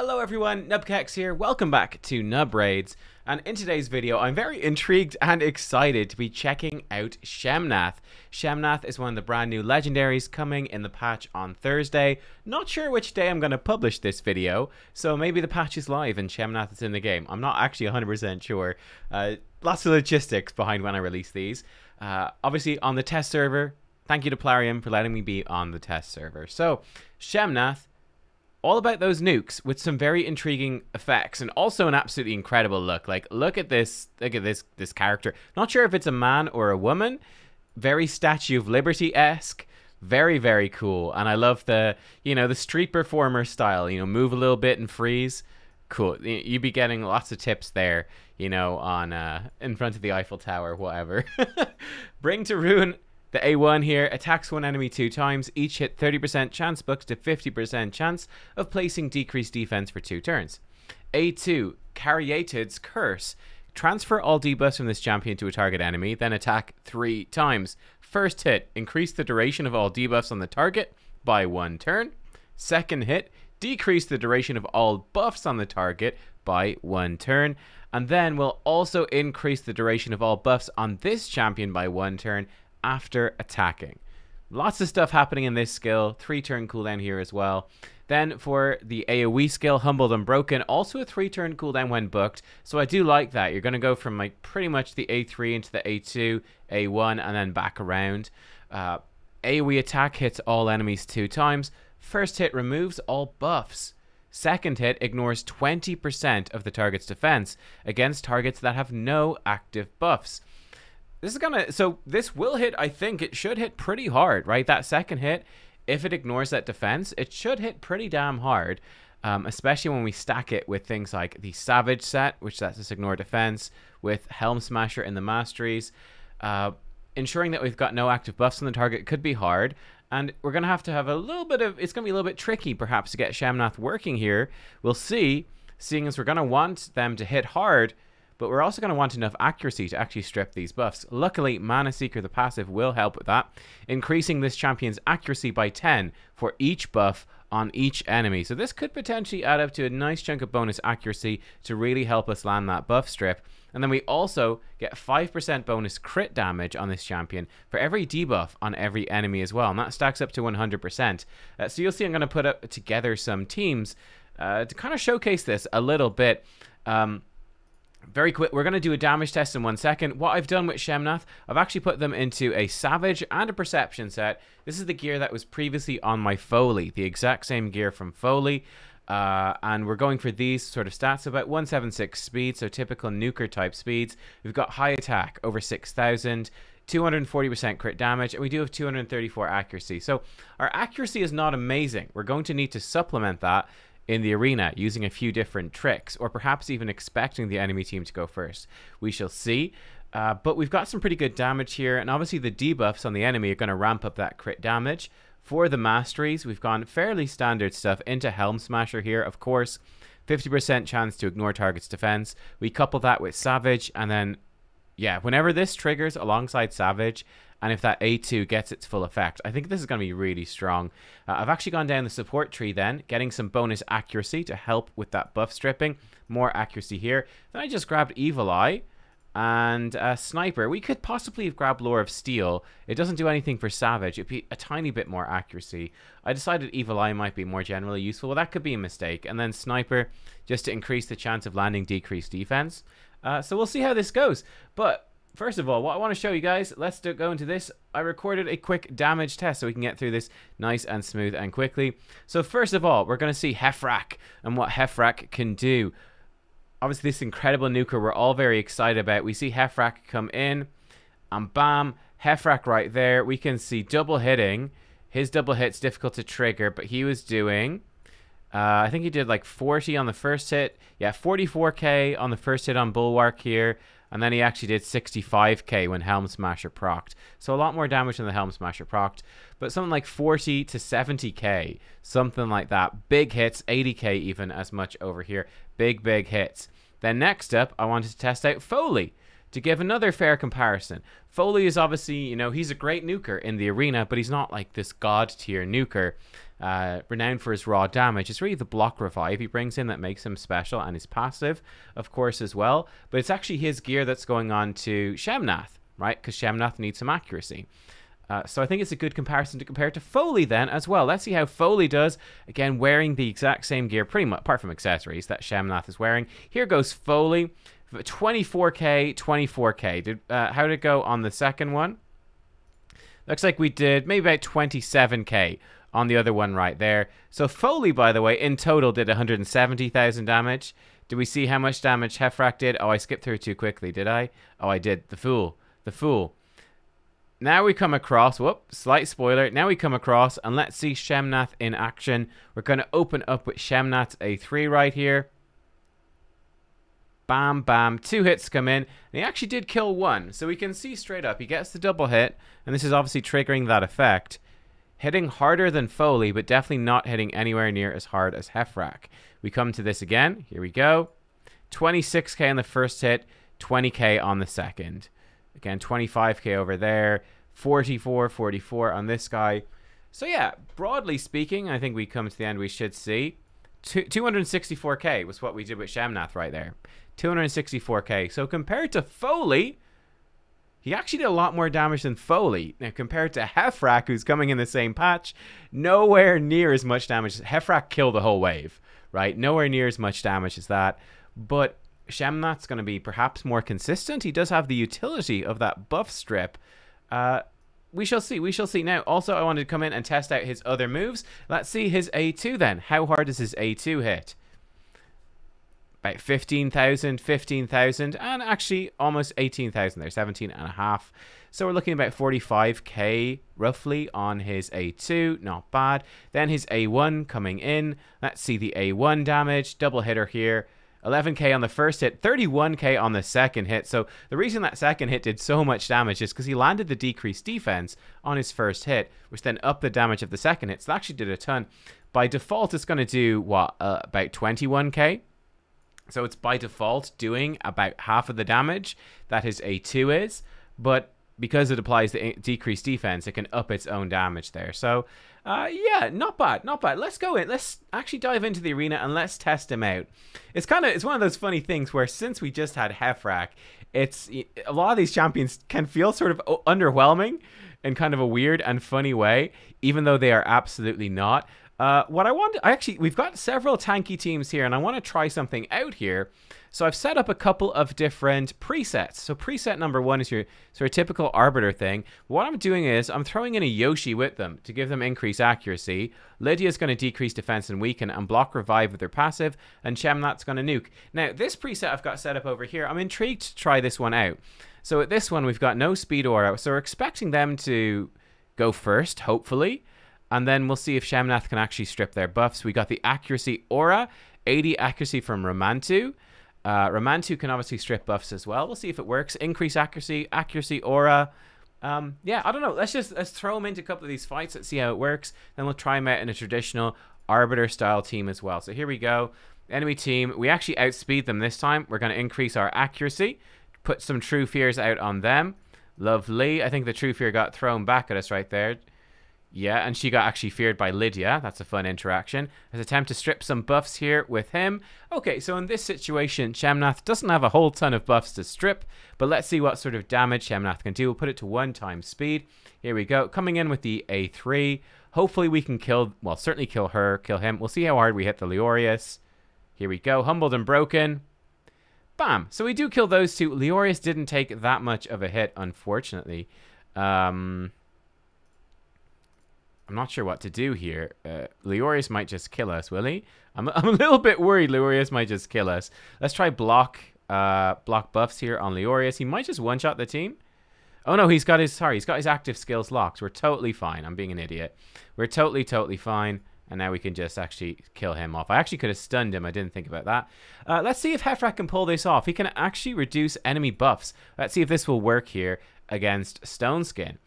Hello everyone, Nubkex here, welcome back to Nub Raids, and in today's video I'm very intrigued and excited to be checking out Shamnath. Shamnath is one of the brand new legendaries coming in the patch on Thursday. Not sure which day I'm going to publish this video, so maybe the patch is live and Shamnath is in the game. I'm not actually 100% sure. Uh, lots of logistics behind when I release these. Uh, obviously on the test server, thank you to Plarium for letting me be on the test server. So, Shamnath all about those nukes with some very intriguing effects and also an absolutely incredible look. Like, look at this, look at this, this character. Not sure if it's a man or a woman. Very Statue of Liberty esque. Very, very cool. And I love the, you know, the street performer style. You know, move a little bit and freeze. Cool. You'd be getting lots of tips there, you know, on uh, in front of the Eiffel Tower, whatever. Bring to ruin the A1 here attacks one enemy two times, each hit 30% chance books to 50% chance of placing decreased defense for two turns. A2, Caryatid's Curse. Transfer all debuffs from this champion to a target enemy, then attack three times. First hit, increase the duration of all debuffs on the target by one turn. Second hit, decrease the duration of all buffs on the target by one turn. And then we'll also increase the duration of all buffs on this champion by one turn after attacking. Lots of stuff happening in this skill. Three turn cooldown here as well. Then for the AoE skill, Humbled and Broken, also a three turn cooldown when booked. So I do like that. You're going to go from like pretty much the A3 into the A2, A1, and then back around. Uh, AoE attack hits all enemies two times. First hit removes all buffs. Second hit ignores 20% of the target's defense against targets that have no active buffs. This is gonna so this will hit. I think it should hit pretty hard, right? That second hit, if it ignores that defense, it should hit pretty damn hard. Um, especially when we stack it with things like the Savage set, which lets us ignore defense, with Helm Smasher in the Masteries. Uh, ensuring that we've got no active buffs on the target could be hard, and we're going to have to have a little bit of... It's going to be a little bit tricky, perhaps, to get Shamnath working here. We'll see, seeing as we're going to want them to hit hard but we're also going to want enough accuracy to actually strip these buffs. Luckily, Mana Seeker the passive will help with that, increasing this champion's accuracy by 10 for each buff on each enemy. So this could potentially add up to a nice chunk of bonus accuracy to really help us land that buff strip. And then we also get 5% bonus crit damage on this champion for every debuff on every enemy as well. And that stacks up to 100%. Uh, so you'll see I'm going to put up together some teams uh, to kind of showcase this a little bit. Um, very quick, we're going to do a damage test in one second. What I've done with Shemnath, I've actually put them into a Savage and a Perception set. This is the gear that was previously on my Foley, the exact same gear from Foley. Uh, and we're going for these sort of stats about 176 speed, so typical nuker type speeds. We've got high attack over 6,000, 240% crit damage, and we do have 234 accuracy. So our accuracy is not amazing. We're going to need to supplement that in the arena using a few different tricks, or perhaps even expecting the enemy team to go first. We shall see. Uh, but we've got some pretty good damage here, and obviously the debuffs on the enemy are going to ramp up that crit damage. For the masteries, we've gone fairly standard stuff into Helm Smasher here, of course. 50% chance to ignore target's defense. We couple that with Savage, and then, yeah, whenever this triggers alongside Savage, and if that A2 gets its full effect, I think this is going to be really strong. Uh, I've actually gone down the support tree then, getting some bonus accuracy to help with that buff stripping. More accuracy here. Then I just grabbed Evil Eye and uh, Sniper. We could possibly have grabbed Lore of Steel. It doesn't do anything for Savage. It'd be a tiny bit more accuracy. I decided Evil Eye might be more generally useful. Well, that could be a mistake. And then Sniper, just to increase the chance of landing decreased defense. Uh, so we'll see how this goes. But first of all, what I want to show you guys, let's do, go into this. I recorded a quick damage test so we can get through this nice and smooth and quickly. So first of all, we're going to see Hefrak and what Hefrak can do. Obviously, this incredible nuker we're all very excited about. We see Hefrak come in, and bam, Hefrak right there. We can see double hitting. His double hit's difficult to trigger, but he was doing... Uh, I think he did like 40 on the first hit. Yeah, 44k on the first hit on Bulwark here. And then he actually did 65k when Helm Smasher procced. So a lot more damage than the Helm Smasher procced. But something like 40 to 70k, something like that. Big hits, 80k even as much over here. Big, big hits. Then next up, I wanted to test out Foley to give another fair comparison, Foley is obviously, you know, he's a great nuker in the arena, but he's not like this god tier nuker, uh, renowned for his raw damage. It's really the block revive he brings in that makes him special and his passive, of course, as well. But it's actually his gear that's going on to Shamnath, right? Because Shamnath needs some accuracy. Uh, so I think it's a good comparison to compare to Foley then as well. Let's see how Foley does. Again, wearing the exact same gear, pretty much, apart from accessories that Shamnath is wearing. Here goes Foley. 24K, 24K. Did uh, How did it go on the second one? Looks like we did maybe about 27K on the other one right there. So Foley, by the way, in total did 170,000 damage. Do we see how much damage Hefrak did? Oh, I skipped through too quickly, did I? Oh, I did. The fool. The fool. Now we come across, whoop, slight spoiler. Now we come across and let's see Shemnath in action. We're going to open up with Shemnath's A3 right here. Bam, bam. Two hits come in. And he actually did kill one. So we can see straight up. He gets the double hit. And this is obviously triggering that effect. Hitting harder than Foley, but definitely not hitting anywhere near as hard as Hefrak. We come to this again. Here we go. 26k on the first hit. 20k on the second. Again, 25k over there. 44, 44 on this guy. So yeah, broadly speaking, I think we come to the end we should see two, 264K was what we did with Shamnath right there. 264K. So compared to Foley, he actually did a lot more damage than Foley. Now, compared to Hefrak, who's coming in the same patch, nowhere near as much damage. Hefrak killed the whole wave, right? Nowhere near as much damage as that. But Shamnath's going to be perhaps more consistent. He does have the utility of that buff strip. Uh, we shall see. We shall see. Now, also, I wanted to come in and test out his other moves. Let's see his A2 then. How hard does his A2 hit? About 15,000, 15,000, and actually almost 18,000 there, 17 and a half. So we're looking about 45k roughly on his A2, not bad. Then his A1 coming in. Let's see the A1 damage, double hitter here. 11k on the first hit, 31k on the second hit. So the reason that second hit did so much damage is because he landed the decreased defense on his first hit, which then upped the damage of the second hit. So that actually did a ton. By default, it's going to do, what, uh, about 21k? So it's by default doing about half of the damage that his A2 is. But because it applies the decreased defense, it can up its own damage there. So, uh, yeah, not bad, not bad. Let's go in. Let's actually dive into the arena and let's test him out. It's kind of it's one of those funny things where since we just had Hefrak, it's a lot of these champions can feel sort of underwhelming in kind of a weird and funny way, even though they are absolutely not. Uh, what I want, I actually, we've got several tanky teams here, and I want to try something out here. So I've set up a couple of different presets. So preset number one is your sort of typical Arbiter thing. What I'm doing is I'm throwing in a Yoshi with them to give them increased accuracy. Lydia's going to decrease defense and weaken, and block revive with her passive, and Chemnat's going to nuke. Now, this preset I've got set up over here, I'm intrigued to try this one out. So at this one, we've got no speed aura, so we're expecting them to go first, hopefully. And then we'll see if Shemnath can actually strip their buffs. We got the accuracy aura, 80 accuracy from Romantu. Uh, Romantu can obviously strip buffs as well. We'll see if it works. Increase accuracy, accuracy aura. Um, yeah, I don't know. Let's just let's throw them into a couple of these fights. Let's see how it works. Then we'll try them out in a traditional arbiter style team as well. So here we go. Enemy team. We actually outspeed them this time. We're going to increase our accuracy. Put some true fears out on them. Lovely. I think the true fear got thrown back at us right there. Yeah, and she got actually feared by Lydia. That's a fun interaction. There's attempt to strip some buffs here with him. Okay, so in this situation, Shemnath doesn't have a whole ton of buffs to strip, but let's see what sort of damage Shemnath can do. We'll put it to one time speed. Here we go. Coming in with the A3. Hopefully we can kill, well, certainly kill her, kill him. We'll see how hard we hit the Leorius. Here we go. Humbled and broken. Bam. So we do kill those two. Leorius didn't take that much of a hit, unfortunately. Um... I'm not sure what to do here. Uh, Leorius might just kill us, will he? I'm, I'm a little bit worried Leorius might just kill us. Let's try block uh, block buffs here on Leorius. He might just one-shot the team. Oh no, he's got his, sorry, he's got his active skills locked. We're totally fine. I'm being an idiot. We're totally, totally fine. And now we can just actually kill him off. I actually could have stunned him. I didn't think about that. Uh, let's see if Hefrak can pull this off. He can actually reduce enemy buffs. Let's see if this will work here against Stone Skin.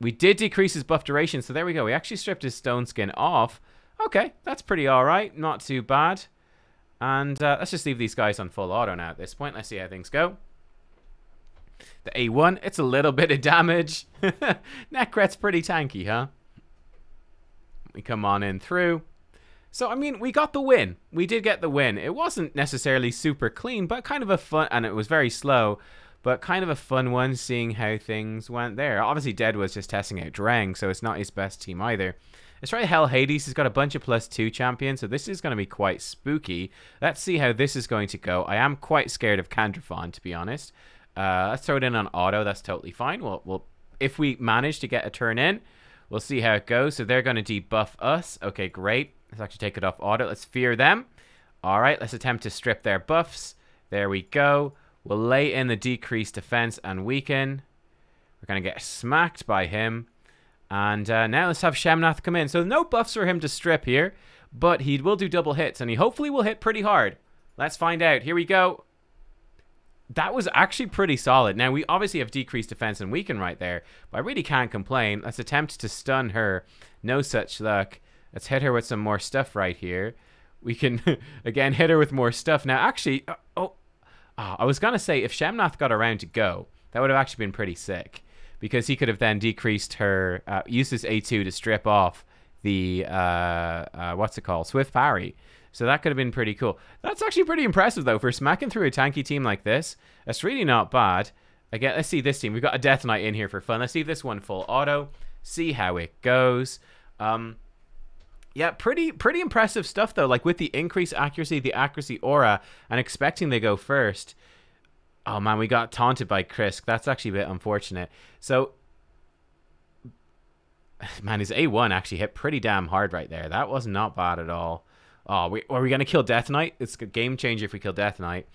We did decrease his buff duration, so there we go. We actually stripped his stone skin off. Okay, that's pretty alright. Not too bad. And uh, let's just leave these guys on full auto now at this point. Let's see how things go. The A1, it's a little bit of damage. Necret's pretty tanky, huh? We come on in through. So, I mean, we got the win. We did get the win. It wasn't necessarily super clean, but kind of a fun, and it was very slow but kind of a fun one seeing how things went there. Obviously, Dead was just testing out Drang, so it's not his best team either. It's right Hell Hades. He's got a bunch of plus two champions, so this is going to be quite spooky. Let's see how this is going to go. I am quite scared of Candrafon, to be honest. Uh, let's throw it in on auto. That's totally fine. We'll, we'll, if we manage to get a turn in, we'll see how it goes. So they're going to debuff us. Okay, great. Let's actually take it off auto. Let's fear them. All right, let's attempt to strip their buffs. There we go. We'll lay in the decreased defense and weaken. We're going to get smacked by him. And uh, now let's have Shamnath come in. So no buffs for him to strip here, but he will do double hits, and he hopefully will hit pretty hard. Let's find out. Here we go. That was actually pretty solid. Now, we obviously have decreased defense and weaken right there, but I really can't complain. Let's attempt to stun her. No such luck. Let's hit her with some more stuff right here. We can, again, hit her with more stuff. Now, actually, uh, oh, Oh, I was going to say, if Shemnath got around to go, that would have actually been pretty sick because he could have then decreased her, uh, uses A2 to strip off the, uh, uh, what's it called, Swift Parry. So that could have been pretty cool. That's actually pretty impressive, though, for smacking through a tanky team like this. That's really not bad. Again, let's see this team. We've got a Death Knight in here for fun. Let's see if this one full auto, see how it goes. Um, yeah, pretty pretty impressive stuff though. Like with the increased accuracy, the accuracy aura, and expecting they go first. Oh man, we got taunted by Krisk. That's actually a bit unfortunate. So man, his A1 actually hit pretty damn hard right there. That was not bad at all. Oh, we, are we going to kill Death Knight? It's a game changer if we kill Death Knight.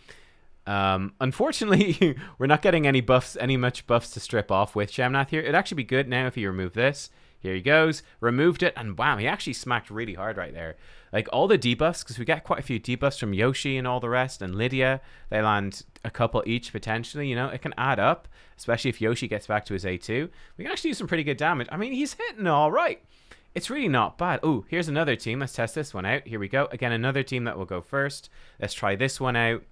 Um, unfortunately, we're not getting any buffs, any much buffs to strip off with Shamnath here. It'd actually be good now if you remove this. Here he goes. Removed it, and wow, he actually smacked really hard right there. Like, all the debuffs, because we get quite a few debuffs from Yoshi and all the rest, and Lydia, they land a couple each potentially, you know? It can add up, especially if Yoshi gets back to his A2. We can actually do some pretty good damage. I mean, he's hitting all right. It's really not bad. Oh, here's another team. Let's test this one out. Here we go. Again, another team that will go first. Let's try this one out.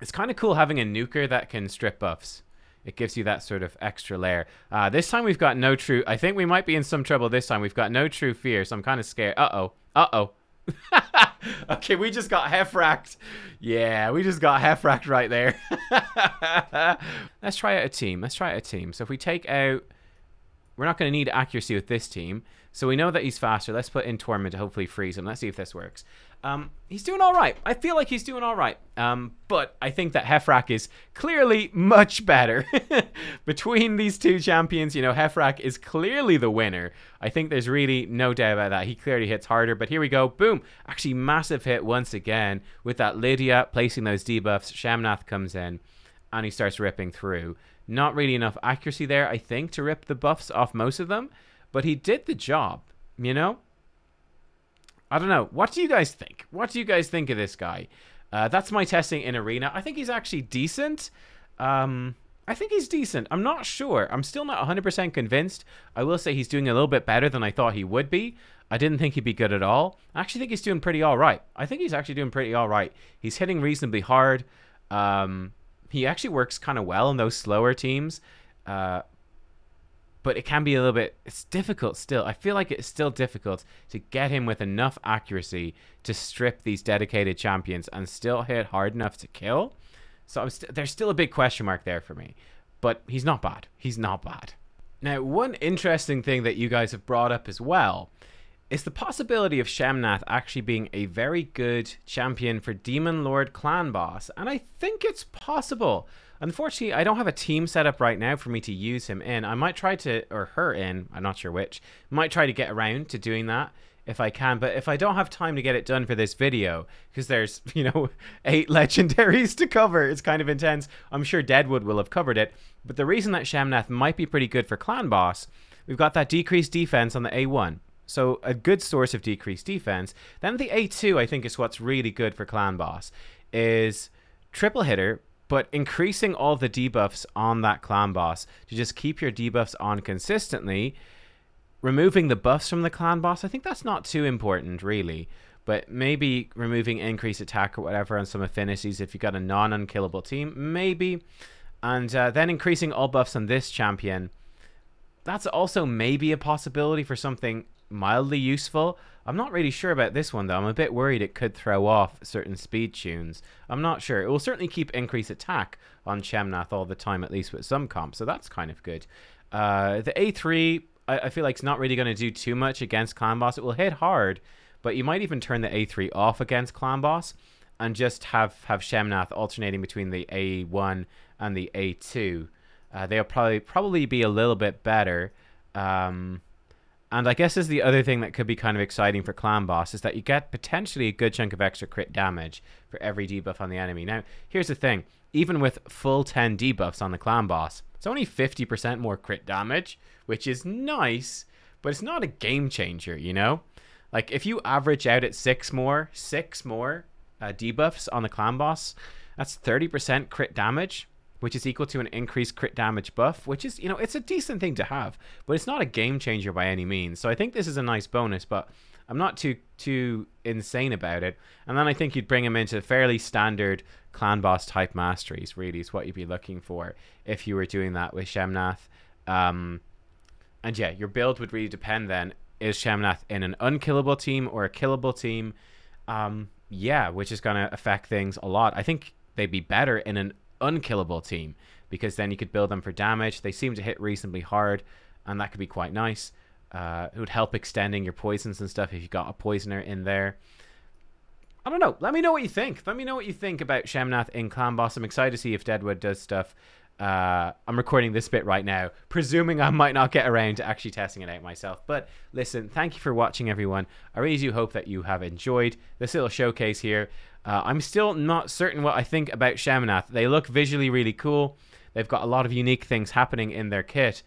It's kind of cool having a nuker that can strip buffs it gives you that sort of extra layer. Uh, this time we've got no true... I think we might be in some trouble this time. We've got no true fear, so I'm kind of scared. Uh-oh. Uh-oh. okay, we just got heffracked. Yeah, we just got heffracked right there. Let's try out a team. Let's try out a team. So if we take out... We're not going to need accuracy with this team. So we know that he's faster. Let's put in Torment to hopefully freeze him. Let's see if this works. Um, he's doing all right. I feel like he's doing all right. Um, but I think that Hefrak is clearly much better. Between these two champions, you know, Hefrak is clearly the winner. I think there's really no doubt about that. He clearly hits harder. But here we go. Boom. Actually, massive hit once again with that Lydia placing those debuffs. Shamnath comes in and he starts ripping through. Not really enough accuracy there, I think, to rip the buffs off most of them. But he did the job, you know? I don't know. What do you guys think? What do you guys think of this guy? Uh, that's my testing in Arena. I think he's actually decent. Um, I think he's decent. I'm not sure. I'm still not 100% convinced. I will say he's doing a little bit better than I thought he would be. I didn't think he'd be good at all. I actually think he's doing pretty all right. I think he's actually doing pretty all right. He's hitting reasonably hard. Um, he actually works kind of well in those slower teams. Uh, but it can be a little bit it's difficult still i feel like it's still difficult to get him with enough accuracy to strip these dedicated champions and still hit hard enough to kill so st there's still a big question mark there for me but he's not bad he's not bad now one interesting thing that you guys have brought up as well is the possibility of Shemnath actually being a very good champion for Demon Lord Clan Boss, and I think it's possible. Unfortunately, I don't have a team set up right now for me to use him in. I might try to, or her in, I'm not sure which, might try to get around to doing that if I can. But if I don't have time to get it done for this video, because there's, you know, eight legendaries to cover, it's kind of intense. I'm sure Deadwood will have covered it. But the reason that Shamnath might be pretty good for Clan Boss, we've got that decreased defense on the A1. So a good source of decreased defense. Then the A2, I think, is what's really good for Clan Boss, is triple hitter, but increasing all the debuffs on that clan boss to just keep your debuffs on consistently, removing the buffs from the clan boss, I think that's not too important, really. But maybe removing increased attack or whatever on some affinities if you've got a non unkillable team, maybe. And uh, then increasing all buffs on this champion. That's also maybe a possibility for something mildly useful. I'm not really sure about this one though. I'm a bit worried it could throw off certain speed tunes. I'm not sure. It will certainly keep increase attack on Chemnath all the time, at least with some comps, so that's kind of good. Uh, the A3, I, I, feel like it's not really going to do too much against Clan Boss. It will hit hard, but you might even turn the A3 off against Clan Boss and just have, have Shemnath alternating between the A1 and the A2. Uh, they'll probably probably be a little bit better. Um, and I guess is the other thing that could be kind of exciting for Clan Boss is that you get potentially a good chunk of extra crit damage for every debuff on the enemy. Now, here's the thing. Even with full 10 debuffs on the Clan Boss, it's only 50% more crit damage, which is nice, but it's not a game changer, you know? Like, if you average out at 6 more, 6 more uh, debuffs on the Clan Boss, that's 30% crit damage which is equal to an increased crit damage buff, which is, you know, it's a decent thing to have, but it's not a game changer by any means. So I think this is a nice bonus, but I'm not too too insane about it. And then I think you'd bring him into fairly standard clan boss type masteries, really, is what you'd be looking for if you were doing that with Shemnath. Um, and yeah, your build would really depend then. Is Shemnath in an unkillable team or a killable team? Um, yeah, which is going to affect things a lot. I think they'd be better in an unkillable team because then you could build them for damage. They seem to hit reasonably hard, and that could be quite nice. Uh, it would help extending your poisons and stuff if you got a poisoner in there. I don't know. Let me know what you think. Let me know what you think about Shemnath in Clan Boss. I'm excited to see if Deadwood does stuff. Uh, I'm recording this bit right now, presuming I might not get around to actually testing it out myself. But listen, thank you for watching, everyone. I really do hope that you have enjoyed this little showcase here. Uh, I'm still not certain what I think about Shamanath. They look visually really cool. They've got a lot of unique things happening in their kit.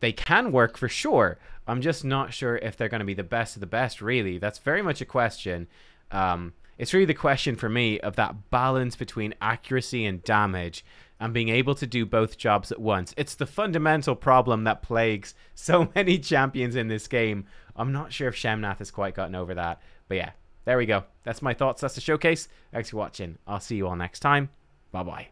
They can work for sure. I'm just not sure if they're going to be the best of the best, really. That's very much a question. Um, it's really the question for me of that balance between accuracy and damage and being able to do both jobs at once. It's the fundamental problem that plagues so many champions in this game. I'm not sure if Shemnath has quite gotten over that, but yeah, there we go. That's my thoughts. That's the showcase. Thanks for watching. I'll see you all next time. Bye bye.